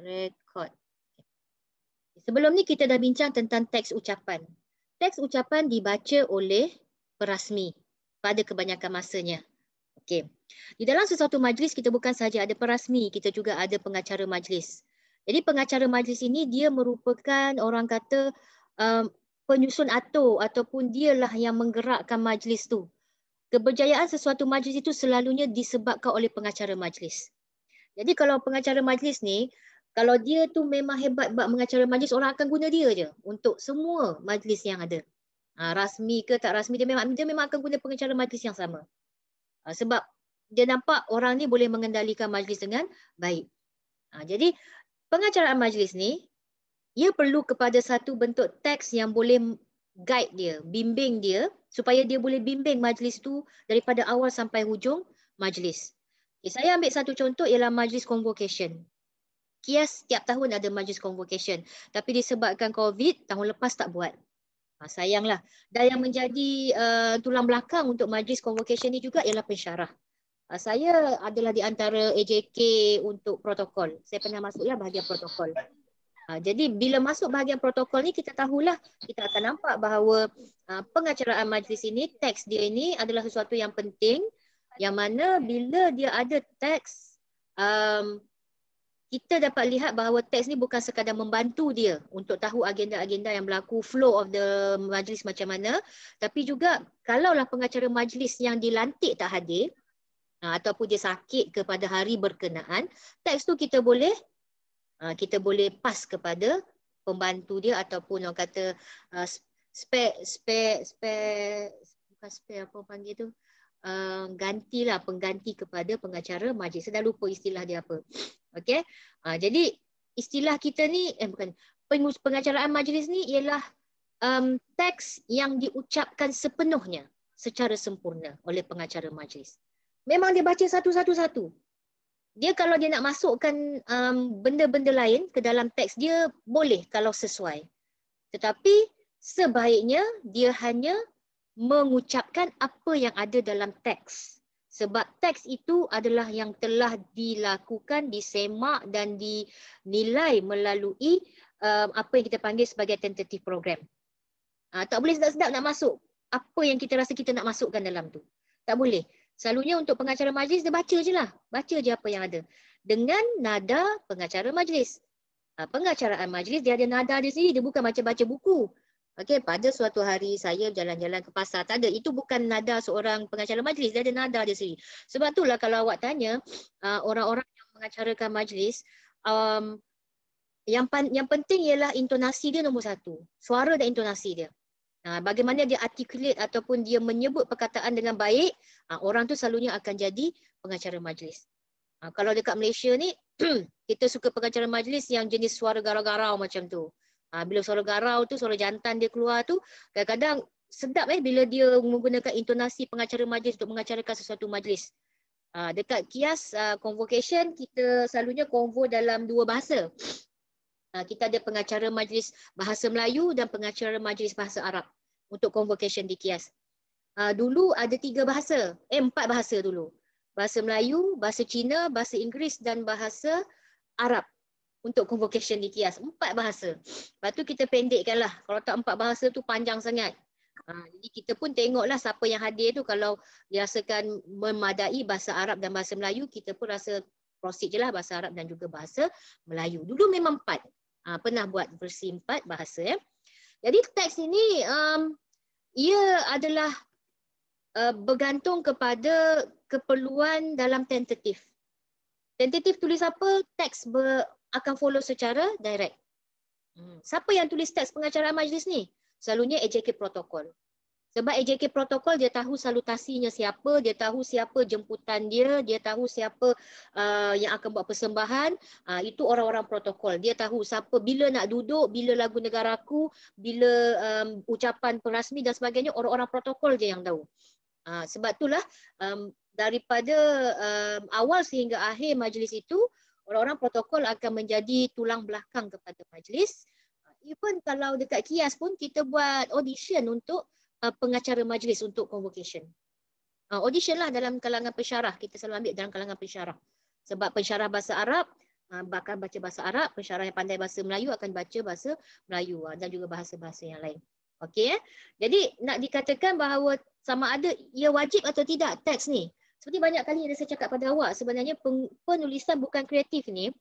Rekod. Sebelum ni kita dah bincang tentang teks ucapan. Teks ucapan dibaca oleh perasmi pada kebanyakan masanya. Okey. Di dalam sesuatu majlis kita bukan sahaja ada perasmi, kita juga ada pengacara majlis. Jadi pengacara majlis ini dia merupakan orang kata um, penyusun atur ataupun dialah yang menggerakkan majlis tu. Keberjayaan sesuatu majlis itu selalunya disebabkan oleh pengacara majlis. Jadi kalau pengacara majlis ni kalau dia tu memang hebat buat mengacara majlis, orang akan guna dia je untuk semua majlis yang ada. Ha, rasmi ke tak rasmi, dia memang, dia memang akan guna pengacara majlis yang sama. Ha, sebab dia nampak orang ni boleh mengendalikan majlis dengan baik. Ha, jadi pengacaraan majlis ni, ia perlu kepada satu bentuk teks yang boleh guide dia, bimbing dia supaya dia boleh bimbing majlis tu daripada awal sampai hujung majlis. Okay, saya ambil satu contoh ialah majlis convocation kias setiap tahun ada majlis convocation. Tapi disebabkan COVID, tahun lepas tak buat. Ha, sayanglah. Dan yang menjadi uh, tulang belakang untuk majlis convocation ni juga ialah pensyarah. Uh, saya adalah di antara AJK untuk protokol. Saya pernah masuklah bahagian protokol. Uh, jadi bila masuk bahagian protokol ni kita tahulah kita akan nampak bahawa uh, pengacaraan majlis ini teks dia ini adalah sesuatu yang penting yang mana bila dia ada teks um, kita dapat lihat bahawa teks ni bukan sekadar membantu dia untuk tahu agenda-agenda yang berlaku, flow of the majlis macam mana, tapi juga kalaulah pengacara majlis yang dilantik tak hadir, ha, ataupun dia sakit kepada hari berkenaan, teks tu kita boleh ha, kita boleh pas kepada pembantu dia ataupun orang kata uh, ha, spare, spare, spare, bukan spare apa panggil tu, uh, gantilah pengganti kepada pengacara majlis. Saya dah lupa istilah dia apa. Okay, Uh, ah, jadi istilah kita ni eh bukan pengus- pengacaraan majlis ni ialah um, teks yang diucapkan sepenuhnya secara sempurna oleh pengacara majlis. Memang dia baca satu-satu satu. Dia kalau dia nak masukkan um, benda-benda lain ke dalam teks dia boleh kalau sesuai. Tetapi sebaiknya dia hanya mengucapkan apa yang ada dalam teks sebab teks itu adalah yang telah dilakukan disemak dan dinilai melalui um, apa yang kita panggil sebagai tentative program. Uh, tak boleh sedap-sedap nak masuk apa yang kita rasa kita nak masukkan dalam tu. Tak boleh. Selalunya untuk pengacara majlis dia baca je lah. Baca je apa yang ada. Dengan nada pengacara majlis. Uh, pengacaraan majlis dia ada nada dia sendiri. Dia bukan macam baca buku. Okay, pada suatu hari saya jalan-jalan ke pasar. Tak ada. Itu bukan nada seorang pengacara majlis. Dia ada nada dia sendiri. Sebab itulah kalau awak tanya uh, orang-orang yang mengacarakan majlis, um, yang, pan- yang penting ialah intonasi dia nombor satu. Suara dan intonasi dia. Uh, bagaimana dia articulate ataupun dia menyebut perkataan dengan baik, uh, orang tu selalunya akan jadi pengacara majlis. Uh, kalau dekat Malaysia ni, kita suka pengacara majlis yang jenis suara garau-garau macam tu. Ah bila suara garau tu suara jantan dia keluar tu kadang-kadang sedap eh bila dia menggunakan intonasi pengacara majlis untuk mengacarakan sesuatu majlis. Ah dekat kias ah, convocation kita selalunya convo dalam dua bahasa. Ah kita ada pengacara majlis bahasa Melayu dan pengacara majlis bahasa Arab untuk convocation di kias. Ah dulu ada tiga bahasa, eh empat bahasa dulu. Bahasa Melayu, bahasa Cina, bahasa Inggeris dan bahasa Arab untuk convocation di kias empat bahasa. Lepas tu kita pendekkan lah. Kalau tak empat bahasa tu panjang sangat. Ha, jadi kita pun tengoklah siapa yang hadir tu kalau biasakan memadai bahasa Arab dan bahasa Melayu, kita pun rasa proceed je lah bahasa Arab dan juga bahasa Melayu. Dulu memang empat. Ha, pernah buat versi empat bahasa. Ya. Jadi teks ini um, ia adalah uh, bergantung kepada keperluan dalam tentatif. Tentatif tulis apa? Teks ber, akan follow secara direct. Hmm. Siapa yang tulis teks pengacara majlis ni? Selalunya AJK protokol. Sebab AJK protokol dia tahu salutasinya siapa, dia tahu siapa jemputan dia, dia tahu siapa uh, yang akan buat persembahan, uh, itu orang-orang protokol. Dia tahu siapa bila nak duduk, bila lagu negaraku, bila um, ucapan perasmi dan sebagainya, orang-orang protokol je yang tahu. Uh, sebab itulah um, daripada um, awal sehingga akhir majlis itu, Orang-orang protokol akan menjadi tulang belakang kepada majlis. Even kalau dekat kias pun kita buat audition untuk uh, pengacara majlis untuk convocation. Uh, audition lah dalam kalangan pensyarah. Kita selalu ambil dalam kalangan pensyarah. Sebab pensyarah bahasa Arab uh, bakal baca bahasa Arab. Pensyarah yang pandai bahasa Melayu akan baca bahasa Melayu uh, dan juga bahasa-bahasa yang lain. Okay, eh? Jadi nak dikatakan bahawa sama ada ia wajib atau tidak teks ni seperti banyak kali yang saya cakap pada awak sebenarnya penulisan bukan kreatif ni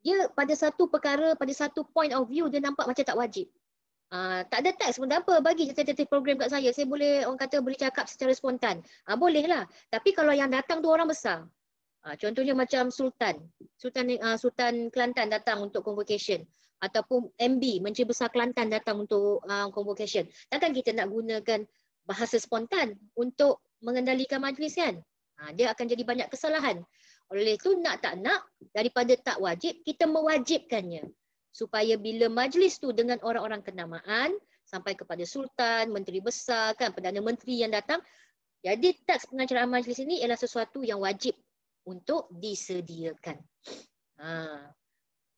dia pada satu perkara pada satu point of view dia nampak macam tak wajib uh, tak ada teks pun tak apa bagi tentative program kat saya saya boleh orang kata boleh cakap secara spontan uh, ah, boleh lah tapi kalau yang datang tu orang besar uh, contohnya macam sultan sultan uh, sultan kelantan datang untuk convocation ataupun MB menteri besar kelantan datang untuk uh, convocation takkan kita nak gunakan bahasa spontan untuk mengendalikan majlis kan Ha, dia akan jadi banyak kesalahan. Oleh itu nak tak nak daripada tak wajib kita mewajibkannya supaya bila majlis tu dengan orang-orang kenamaan sampai kepada sultan, menteri besar kan, perdana menteri yang datang, jadi teks pengacaraan majlis ini ialah sesuatu yang wajib untuk disediakan. Ha.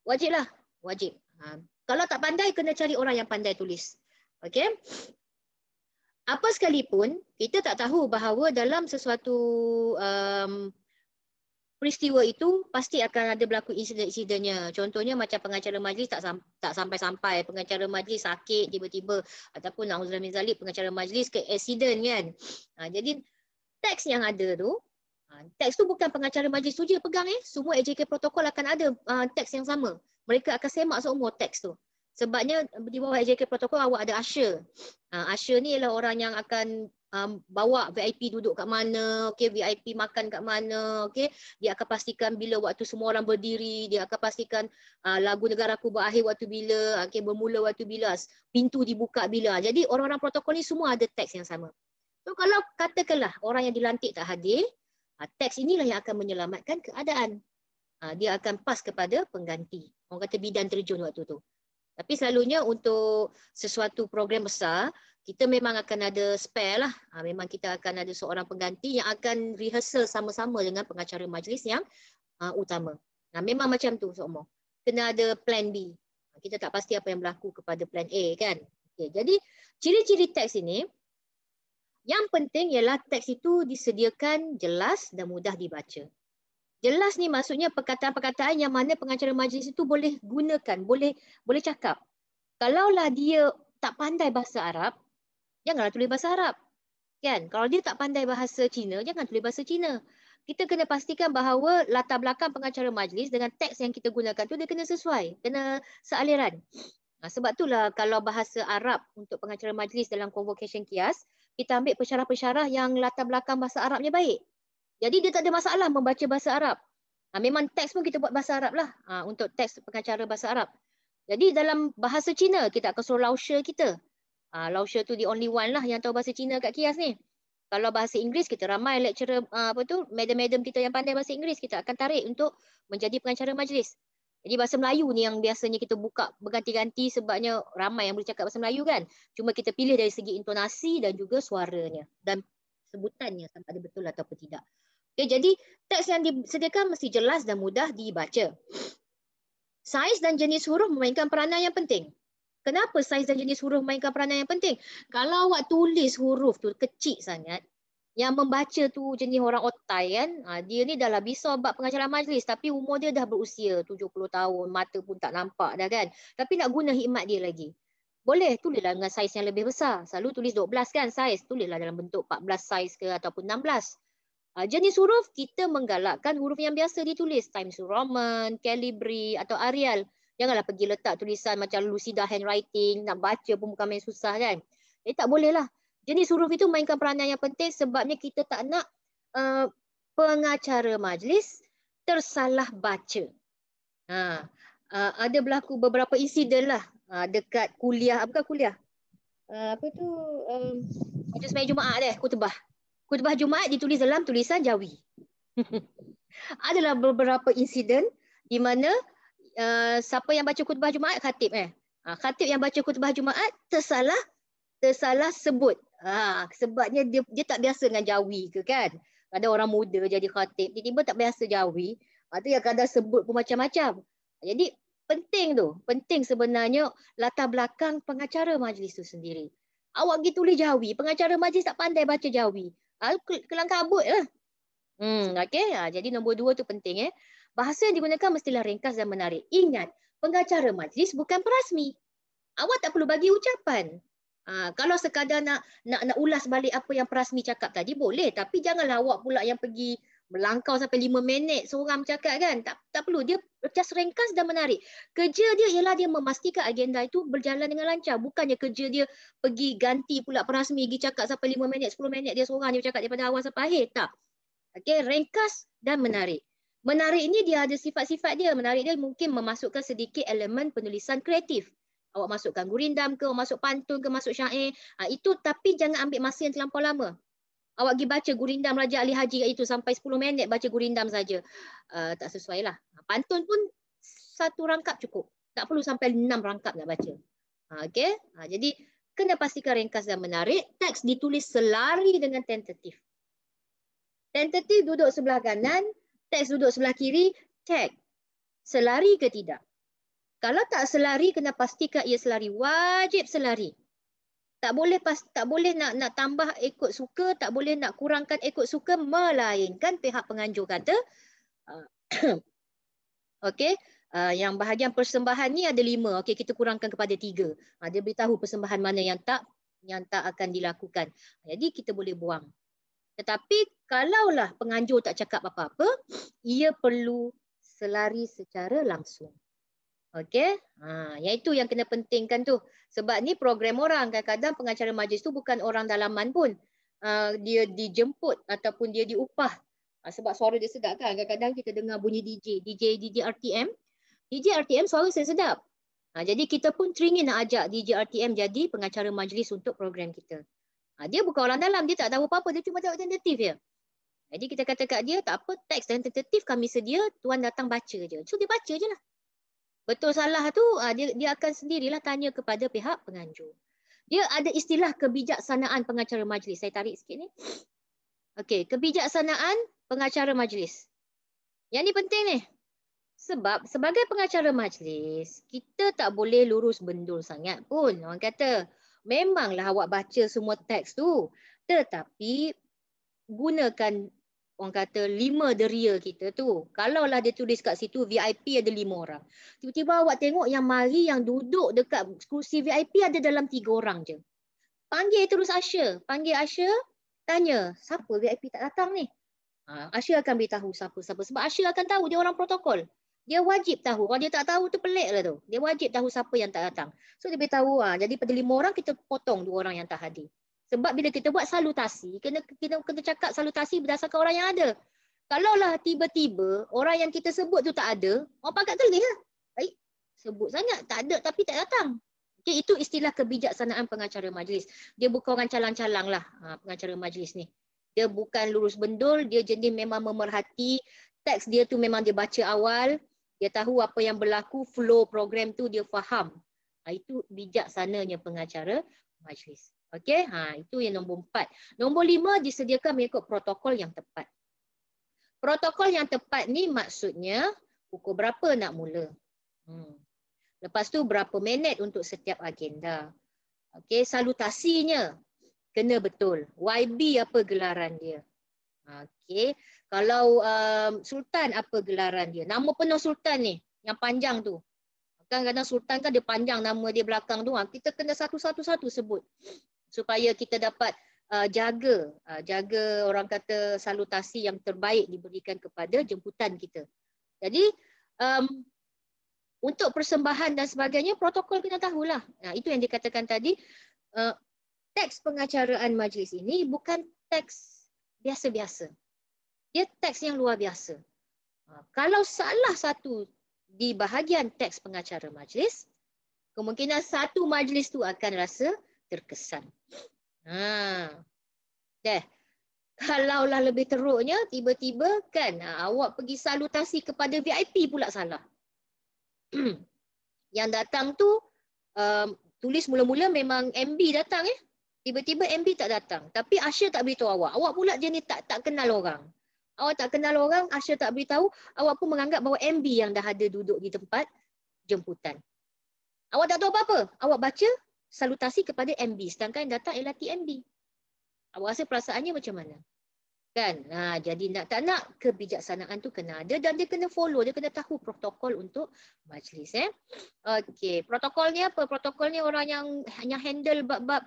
Wajiblah, wajib. Ha. Kalau tak pandai kena cari orang yang pandai tulis. Okey apa sekalipun kita tak tahu bahawa dalam sesuatu um, peristiwa itu pasti akan ada berlaku insiden-insidennya. Contohnya macam pengacara majlis tak tak sampai-sampai, pengacara majlis sakit tiba-tiba ataupun Nauzulah min zalik pengacara majlis ke accident kan. Ha, jadi teks yang ada tu ha, teks tu bukan pengacara majlis saja pegang eh. Semua AJK protokol akan ada uh, teks yang sama. Mereka akan semak semua teks tu sebabnya eh, di bawah AJK protokol awak ada usher. Uh, ah, usher ni ialah orang yang akan um, bawa VIP duduk kat mana, okay, VIP makan kat mana, okay. dia akan pastikan bila waktu semua orang berdiri, dia akan pastikan uh, lagu negara aku berakhir waktu bila, ah, okay, bermula waktu bila, pintu dibuka bila. Jadi orang-orang protokol ni semua ada teks yang sama. So kalau katakanlah orang yang dilantik tak hadir, uh, teks inilah yang akan menyelamatkan keadaan. Uh, dia akan pas kepada pengganti. Orang kata bidan terjun waktu tu. Tapi selalunya untuk sesuatu program besar, kita memang akan ada spare lah. Ha, memang kita akan ada seorang pengganti yang akan rehearsal sama-sama dengan pengacara majlis yang ha, utama. Nah, memang macam tu, Sokmo. Kena ada plan B. Ha, kita tak pasti apa yang berlaku kepada plan A kan. Okay, jadi, ciri-ciri teks ini, yang penting ialah teks itu disediakan jelas dan mudah dibaca jelas ni maksudnya perkataan-perkataan yang mana pengacara majlis itu boleh gunakan, boleh boleh cakap. Kalaulah dia tak pandai bahasa Arab, janganlah tulis bahasa Arab. Kan? Kalau dia tak pandai bahasa Cina, jangan tulis bahasa Cina. Kita kena pastikan bahawa latar belakang pengacara majlis dengan teks yang kita gunakan tu dia kena sesuai, kena sealiran. Nah, ha, sebab itulah kalau bahasa Arab untuk pengacara majlis dalam convocation kias, kita ambil pensyarah-pensyarah yang latar belakang bahasa Arabnya baik. Jadi dia tak ada masalah membaca bahasa Arab. Ha, memang teks pun kita buat bahasa Arab lah. Ha, untuk teks pengacara bahasa Arab. Jadi dalam bahasa Cina, kita akan suruh lausha kita. Ha, lausha tu the only one lah yang tahu bahasa Cina kat Kias ni. Kalau bahasa Inggeris, kita ramai lecturer, ha, apa tu, madam-madam kita yang pandai bahasa Inggeris, kita akan tarik untuk menjadi pengacara majlis. Jadi bahasa Melayu ni yang biasanya kita buka berganti-ganti sebabnya ramai yang boleh cakap bahasa Melayu kan. Cuma kita pilih dari segi intonasi dan juga suaranya. Dan sebutannya sama ada betul atau tidak. Okay, jadi teks yang disediakan mesti jelas dan mudah dibaca. Saiz dan jenis huruf memainkan peranan yang penting. Kenapa saiz dan jenis huruf memainkan peranan yang penting? Kalau awak tulis huruf tu kecil sangat, yang membaca tu jenis orang otai kan, ha, dia ni dah lah bisa buat pengacara majlis tapi umur dia dah berusia 70 tahun, mata pun tak nampak dah kan. Tapi nak guna hikmat dia lagi boleh tulislah dengan saiz yang lebih besar. Selalu tulis 12 kan saiz, tulislah dalam bentuk 14 saiz ke ataupun 16. Uh, ah, jenis huruf, kita menggalakkan huruf yang biasa ditulis. Times Roman, Calibri atau Arial. Janganlah pergi letak tulisan macam Lucida handwriting, nak baca pun bukan main susah kan. Eh tak bolehlah. Jenis huruf itu mainkan peranan yang penting sebabnya kita tak nak uh, pengacara majlis tersalah baca. Ha. Uh, ada berlaku beberapa insiden lah uh, dekat kuliah apa kuliah uh, apa tu um, itu semai jumaat deh kutubah kutubah jumaat ditulis dalam tulisan jawi adalah beberapa insiden di mana uh, siapa yang baca kutubah jumaat khatib eh uh, khatib yang baca kutubah jumaat tersalah tersalah sebut ha, sebabnya dia, dia tak biasa dengan jawi ke kan ada orang muda jadi khatib tiba-tiba tak biasa jawi ha, yang kadang sebut pun macam-macam jadi penting tu. Penting sebenarnya latar belakang pengacara majlis tu sendiri. Awak pergi tulis jawi, pengacara majlis tak pandai baca jawi. Ah, kelang kabut lah. Hmm, okay. Ah, jadi nombor dua tu penting. Eh. Bahasa yang digunakan mestilah ringkas dan menarik. Ingat, pengacara majlis bukan perasmi. Awak tak perlu bagi ucapan. Ah, kalau sekadar nak, nak nak ulas balik apa yang perasmi cakap tadi, boleh. Tapi janganlah awak pula yang pergi melangkau sampai lima minit seorang bercakap kan tak tak perlu dia just ringkas dan menarik kerja dia ialah dia memastikan agenda itu berjalan dengan lancar bukannya kerja dia pergi ganti pula perasmi pergi cakap sampai lima minit sepuluh minit dia seorang dia bercakap daripada awal sampai akhir tak okey ringkas dan menarik menarik ini dia ada sifat-sifat dia menarik dia mungkin memasukkan sedikit elemen penulisan kreatif awak masukkan gurindam ke, awak masuk pantun ke, masuk syair. Ha, itu tapi jangan ambil masa yang terlampau lama awak pergi baca Gurindam Raja Ali Haji itu sampai 10 minit baca Gurindam saja. Uh, tak sesuai lah. Ah, pantun pun satu rangkap cukup. Tak perlu sampai 6 rangkap nak baca. Uh, ah, okay? Uh, jadi kena pastikan ringkas dan menarik. Teks ditulis selari dengan tentatif. Tentatif duduk sebelah kanan, teks duduk sebelah kiri, cek Selari ke tidak? Kalau tak selari, kena pastikan ia selari. Wajib selari tak boleh pas tak boleh nak nak tambah ikut suka tak boleh nak kurangkan ikut suka melainkan pihak penganjur kata uh, okey uh, yang bahagian persembahan ni ada lima okey kita kurangkan kepada tiga uh, dia beritahu persembahan mana yang tak yang tak akan dilakukan jadi kita boleh buang tetapi kalaulah penganjur tak cakap apa-apa ia perlu selari secara langsung Okey. Ha, yang itu yang kena pentingkan tu. Sebab ni program orang. Kadang-kadang pengacara majlis tu bukan orang dalaman pun. Ha, dia dijemput ataupun dia diupah. Ha, sebab suara dia sedap kan. Kadang-kadang kita dengar bunyi DJ. DJ DJ RTM. DJ RTM suara saya sedap. Ha, jadi kita pun teringin nak ajak DJ RTM jadi pengacara majlis untuk program kita. Ha, dia bukan orang dalam. Dia tak tahu apa-apa. Dia cuma tahu tentatif je. Jadi kita kata kat dia, tak apa, teks dan tentatif kami sedia, tuan datang baca je. So dia baca je lah betul salah tu uh, dia dia akan sendirilah tanya kepada pihak penganjur. Dia ada istilah kebijaksanaan pengacara majlis. Saya tarik sikit ni. Okey, kebijaksanaan pengacara majlis. Yang ni penting ni. Sebab sebagai pengacara majlis, kita tak boleh lurus bendul sangat pun. Orang kata, memanglah awak baca semua teks tu. Tetapi gunakan orang kata lima deria kita tu. kalau lah dia tulis kat situ VIP ada lima orang. Tiba-tiba awak tengok yang mari yang duduk dekat kursi VIP ada dalam tiga orang je. Panggil terus Asya. Panggil Asya, tanya siapa VIP tak datang ni? Ha, Asya akan beritahu siapa-siapa. Sebab Asya akan tahu dia orang protokol. Dia wajib tahu. Kalau dia tak tahu tu pelik lah tu. Dia wajib tahu siapa yang tak datang. So dia beritahu. Ha. Jadi pada lima orang kita potong dua orang yang tak hadir. Sebab bila kita buat salutasi, kena kita kena cakap salutasi berdasarkan orang yang ada. Kalau lah tiba-tiba orang yang kita sebut tu tak ada, orang pangkat tulis lah. Baik, sebut sangat, tak ada tapi tak datang. Okay, itu istilah kebijaksanaan pengacara majlis. Dia bukan orang calang-calang lah ha, pengacara majlis ni. Dia bukan lurus bendul, dia jenis memang memerhati. Teks dia tu memang dia baca awal. Dia tahu apa yang berlaku, flow program tu dia faham. Ha, itu bijaksananya pengacara majlis. Okey, ha, itu yang nombor empat. Nombor lima, disediakan mengikut protokol yang tepat. Protokol yang tepat ni maksudnya pukul berapa nak mula. Hmm. Lepas tu berapa minit untuk setiap agenda. Okey, salutasinya kena betul. YB apa gelaran dia. Okey, kalau um, Sultan apa gelaran dia. Nama penuh Sultan ni yang panjang tu. Kan kadang Sultan kan dia panjang nama dia belakang tu. Ha, kita kena satu-satu-satu sebut supaya kita dapat uh, jaga uh, jaga orang kata salutasi yang terbaik diberikan kepada jemputan kita. Jadi um, untuk persembahan dan sebagainya protokol kita tahu lah. Nah, itu yang dikatakan tadi uh, teks pengacaraan majlis ini bukan teks biasa-biasa. Dia teks yang luar biasa. Uh, kalau salah satu di bahagian teks pengacara majlis, kemungkinan satu majlis tu akan rasa terkesan. Ha. Dah. Kalaulah lebih teruknya, tiba-tiba kan ah, awak pergi salutasi kepada VIP pula salah. Yang datang tu, um, tulis mula-mula memang MB datang ya. Eh? Tiba-tiba MB tak datang. Tapi Asya tak beritahu awak. Awak pula jenis tak tak kenal orang. Awak tak kenal orang, Asya tak beritahu. Awak pun menganggap bahawa MB yang dah ada duduk di tempat jemputan. Awak tak tahu apa-apa. Awak baca, salutasi kepada MB sedangkan yang datang ialah TMB. Awak rasa perasaannya macam mana? Kan? Ha, jadi nak tak nak kebijaksanaan tu kena ada dan dia kena follow, dia kena tahu protokol untuk majlis. Eh? Okey, protokolnya apa? Protokolnya orang yang hanya handle bab-bab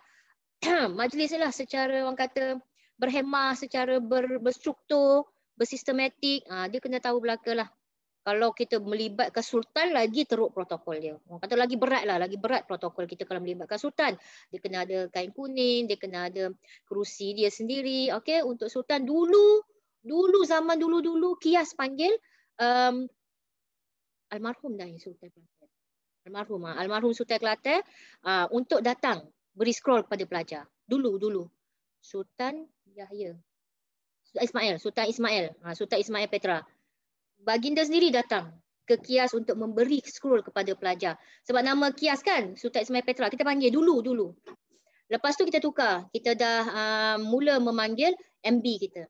majlis lah secara orang kata berhemah, secara ber, berstruktur, bersistematik. Ha, dia kena tahu belakang lah kalau kita melibatkan sultan lagi teruk protokol dia. Orang kata lagi berat lah, lagi berat protokol kita kalau melibatkan sultan. Dia kena ada kain kuning, dia kena ada kerusi dia sendiri. Okey, untuk sultan dulu, dulu zaman dulu-dulu kias panggil um, almarhum dah sultan Kelantan. Almarhum ah, almarhum sultan Kelantan uh, untuk datang beri scroll kepada pelajar. Dulu-dulu Sultan Yahya. Sultan Ismail, Sultan Ismail. Ah, sultan Ismail Petra baginda sendiri datang ke kias untuk memberi scroll kepada pelajar. Sebab nama kias kan, Sultan Ismail Petra, kita panggil dulu-dulu. Lepas tu kita tukar, kita dah uh, mula memanggil MB kita.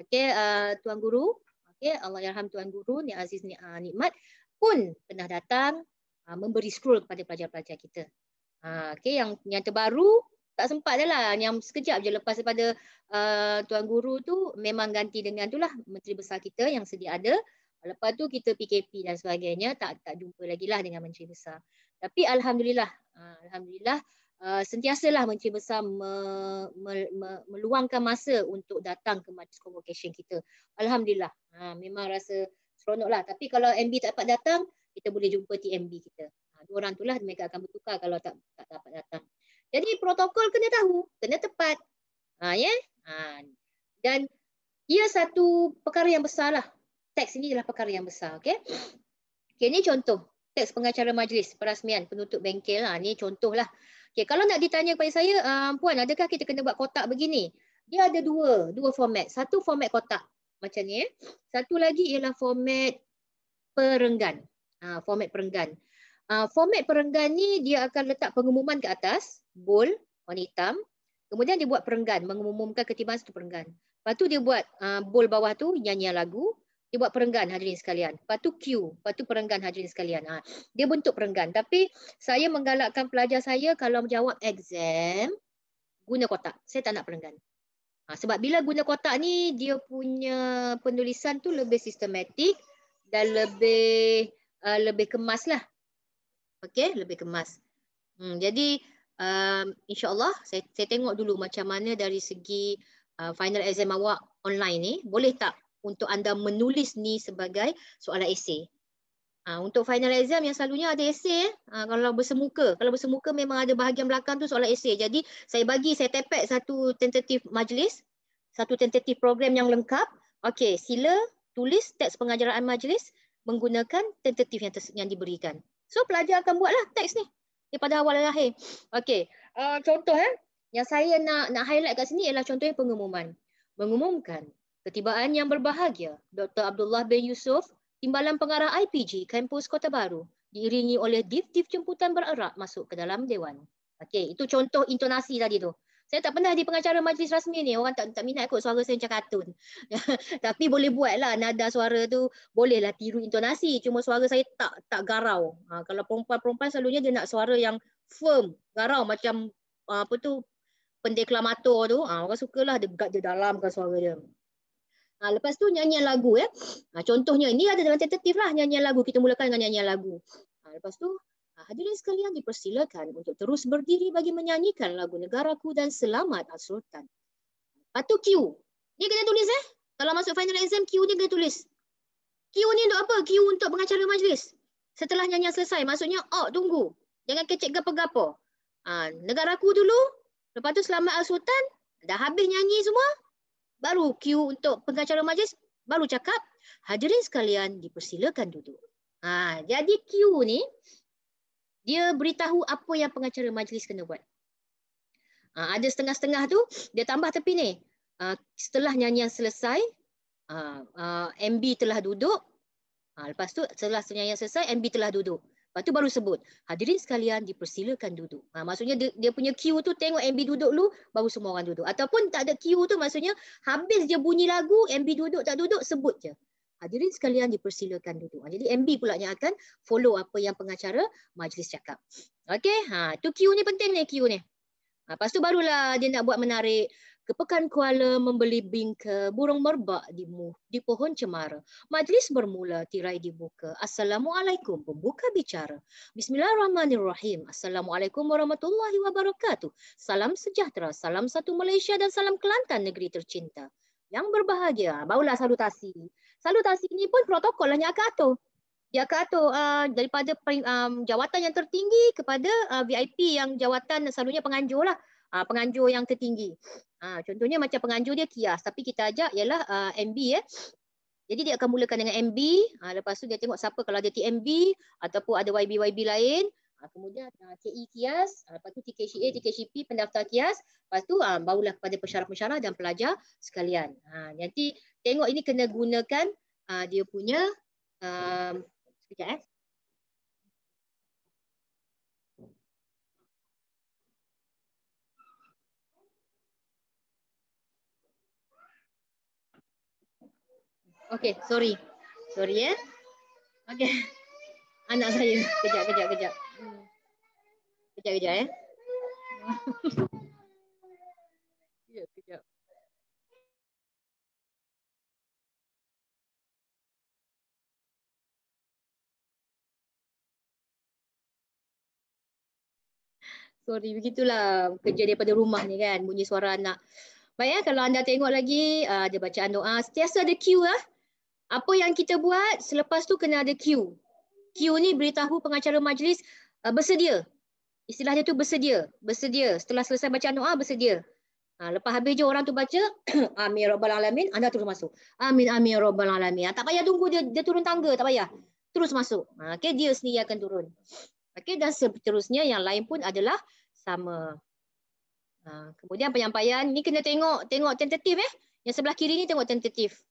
Okey, uh, Tuan Guru, Okey, Allah Yarham Tuan Guru, Ni Aziz Ni uh, Nikmat pun pernah datang uh, memberi scroll kepada pelajar-pelajar kita. Uh, okay, yang yang terbaru tak sempat dah lah. Yang sekejap je lepas daripada uh, Tuan Guru tu memang ganti dengan tu lah Menteri Besar kita yang sedia ada. Lepas tu kita PKP dan sebagainya tak tak jumpa lagi lah dengan Menteri Besar. Tapi alhamdulillah, ha, alhamdulillah uh, sentiasalah Menteri Besar me, me, me, meluangkan masa untuk datang ke majlis convocation kita. Alhamdulillah. Uh, memang rasa seronok lah. Tapi kalau MB tak dapat datang, kita boleh jumpa TMB kita. Uh, dua orang tu lah mereka akan bertukar kalau tak, tak dapat datang. Jadi protokol kena tahu, kena tepat. Uh, yeah? Uh, dan ia satu perkara yang besar lah teks ini adalah perkara yang besar. Okay? Okay, ini contoh. Teks pengacara majlis, perasmian, penutup bengkel. Ha, ini lah. Okay, kalau nak ditanya kepada saya, um, Puan, adakah kita kena buat kotak begini? Dia ada dua dua format. Satu format kotak macam ni. Eh? Satu lagi ialah format perenggan. Ha, format perenggan. Ha, format perenggan ni dia akan letak pengumuman ke atas. Bold, warna hitam. Kemudian dia buat perenggan. Mengumumkan ketibaan satu perenggan. Lepas tu dia buat uh, bold bawah tu nyanyi lagu dia buat perenggan hadirin sekalian. Lepas tu Q, lepas tu perenggan hadirin sekalian. Ha. Dia bentuk perenggan. Tapi saya menggalakkan pelajar saya kalau menjawab exam, guna kotak. Saya tak nak perenggan. Ha. sebab bila guna kotak ni, dia punya penulisan tu lebih sistematik dan lebih uh, lebih kemas lah. Okay, lebih kemas. Hmm, jadi um, insyaAllah saya, saya tengok dulu macam mana dari segi uh, final exam awak online ni. Boleh tak untuk anda menulis ni sebagai soalan esei. Ha, ah, untuk final exam yang selalunya ada esei eh. ha, ah, kalau bersemuka. Kalau bersemuka memang ada bahagian belakang tu soalan esei. Jadi saya bagi, saya tepek satu tentatif majlis, satu tentatif program yang lengkap. Okey, sila tulis teks pengajaran majlis menggunakan tentatif yang, yang diberikan. So pelajar akan buatlah teks ni daripada awal dan akhir. Okey, uh, contoh eh, yang saya nak, nak highlight kat sini ialah contohnya pengumuman. Mengumumkan Ketibaan yang berbahagia, Dr. Abdullah bin Yusof, Timbalan Pengarah IPG Kampus Kota Baru, diiringi oleh dip-dip jemputan bererak masuk ke dalam Dewan. Okey, itu contoh intonasi tadi tu. Saya tak pernah di pengacara majlis rasmi ni. Orang tak, tak minat kot suara saya macam katun. Tapi boleh buat lah nada suara tu. Bolehlah tiru intonasi. Cuma suara saya tak tak garau. Ha, kalau perempuan-perempuan selalunya dia nak suara yang firm. Garau macam apa tu pendeklamator tu. Ha, orang sukalah dia, dia dalamkan suara dia. Ha, lepas tu nyanyian lagu ya. Ha, contohnya ini ada dalam tentatif lah nyanyian lagu. Kita mulakan dengan nyanyian lagu. Ha, lepas tu ha, hadirin sekalian dipersilakan untuk terus berdiri bagi menyanyikan lagu Negaraku dan Selamat Al Sultan. Patu Q. Ni kena tulis eh. Kalau masuk final exam Q ni kena tulis. Q ni untuk apa? Q untuk pengacara majlis. Setelah nyanyian selesai maksudnya oh tunggu. Jangan kecek gapa gapo ha, negaraku dulu. Lepas tu Selamat Al Sultan. Dah habis nyanyi semua baru cue untuk pengacara majlis baru cakap hadirin sekalian dipersilakan duduk. Ha, jadi cue ni dia beritahu apa yang pengacara majlis kena buat. Ha, ada setengah-setengah tu dia tambah tepi ni. Ha, setelah nyanyian selesai, ha, ha, MB telah duduk. Ha, lepas tu setelah nyanyian selesai, MB telah duduk. Lepas tu baru sebut, hadirin sekalian dipersilakan duduk. Ha, maksudnya dia, dia punya cue tu tengok MB duduk dulu, baru semua orang duduk. Ataupun tak ada cue tu maksudnya habis je bunyi lagu, MB duduk tak duduk, sebut je. Hadirin sekalian dipersilakan duduk. Ha, jadi MB pula yang akan follow apa yang pengacara majlis cakap. Okay, ha, tu cue ni penting ni cue ni. Ha, lepas tu barulah dia nak buat menarik. Kepekan kuala membeli bingka, burung merbak di muh, di pohon cemara. Majlis bermula, tirai dibuka. Assalamualaikum, pembuka bicara. Bismillahirrahmanirrahim. Assalamualaikum warahmatullahi wabarakatuh. Salam sejahtera, salam satu Malaysia dan salam Kelantan negeri tercinta. Yang berbahagia, barulah salutasi. Salutasi ini pun protokol hanya akato. Ya kato uh, daripada um, jawatan yang tertinggi kepada uh, VIP yang jawatan selalunya penganjur lah. Uh, penganjur yang tertinggi. Ha, contohnya macam penganjur dia kias tapi kita ajak ialah uh, MB ya. Eh. Jadi dia akan mulakan dengan MB, ha, lepas tu dia tengok siapa kalau ada TMB ataupun ada YB YB lain, ha, kemudian uh, KE kias, ha, lepas tu TKCA TKCP pendaftar kias, lepas tu ha, barulah kepada pensyarah-pensyarah dan pelajar sekalian. Ha, nanti tengok ini kena gunakan uh, dia punya um, sekejap eh. Okay, sorry. Sorry ya. Eh? Okay. Anak saya. Kejap, kejap, kejap. Kejap, kejap eh? ya. Eh? Sorry, begitulah kerja daripada rumah ni kan, bunyi suara anak. Baik ya, kalau anda tengok lagi, ah, ada bacaan doa, setiasa ada cue lah. Ya? apa yang kita buat selepas tu kena ada queue. Queue ni beritahu pengacara majlis uh, bersedia. Istilah dia tu bersedia, bersedia. Setelah selesai bacaan doa bersedia. Ha, lepas habis je orang tu baca amin ya rabbal alamin anda terus masuk. Amin amin ya rabbal alamin. Ha, tak payah tunggu dia dia turun tangga tak payah. Terus masuk. Ha, okay, dia sendiri akan turun. Okay, dan seterusnya yang lain pun adalah sama. Ha, kemudian penyampaian ni kena tengok tengok tentatif eh. Yang sebelah kiri ni tengok tentatif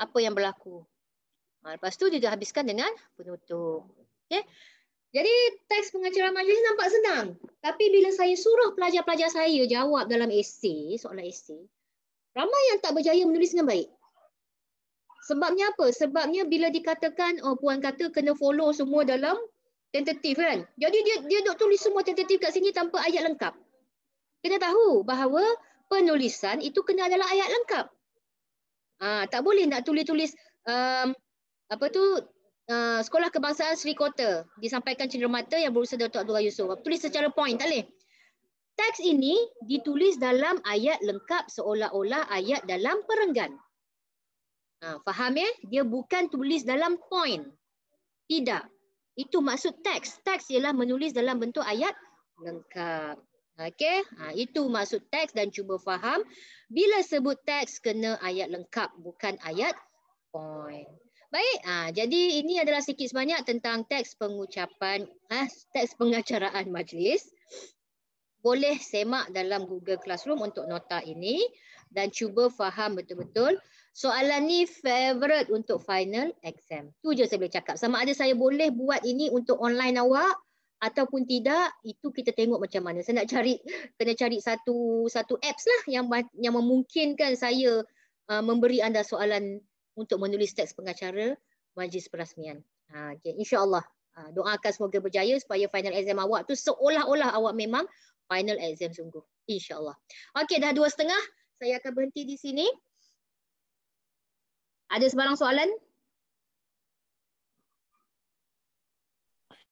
apa yang berlaku. Ha, lepas tu dia habiskan dengan penutup. Okay. Jadi teks pengacara majlis nampak senang. Tapi bila saya suruh pelajar-pelajar saya jawab dalam esei, soalan esei, ramai yang tak berjaya menulis dengan baik. Sebabnya apa? Sebabnya bila dikatakan oh puan kata kena follow semua dalam tentatif kan. Jadi dia dia nak tulis semua tentatif kat sini tanpa ayat lengkap. Kena tahu bahawa penulisan itu kena adalah ayat lengkap. Ah, tak boleh nak tulis-tulis um, apa tu uh, sekolah kebangsaan Sri Kota disampaikan cenderamata yang berusaha Dato' Abdullah Yusof. Tulis secara point, tak boleh. Teks ini ditulis dalam ayat lengkap seolah-olah ayat dalam perenggan. Ha, faham ya? Dia bukan tulis dalam point. Tidak. Itu maksud teks. Teks ialah menulis dalam bentuk ayat lengkap. Okey, ha, itu maksud teks dan cuba faham. Bila sebut teks, kena ayat lengkap, bukan ayat point. Baik, ha, jadi ini adalah sikit sebanyak tentang teks pengucapan, ha, teks pengacaraan majlis. Boleh semak dalam Google Classroom untuk nota ini dan cuba faham betul-betul soalan ni favorite untuk final exam. Tu je saya boleh cakap. Sama ada saya boleh buat ini untuk online awak, ataupun tidak itu kita tengok macam mana saya nak cari kena cari satu satu apps lah yang yang memungkinkan saya uh, memberi anda soalan untuk menulis teks pengacara majlis perasmian ha okay. insyaallah uh, doakan semoga berjaya supaya final exam awak tu seolah-olah awak memang final exam sungguh insyaallah okey dah dua setengah saya akan berhenti di sini ada sebarang soalan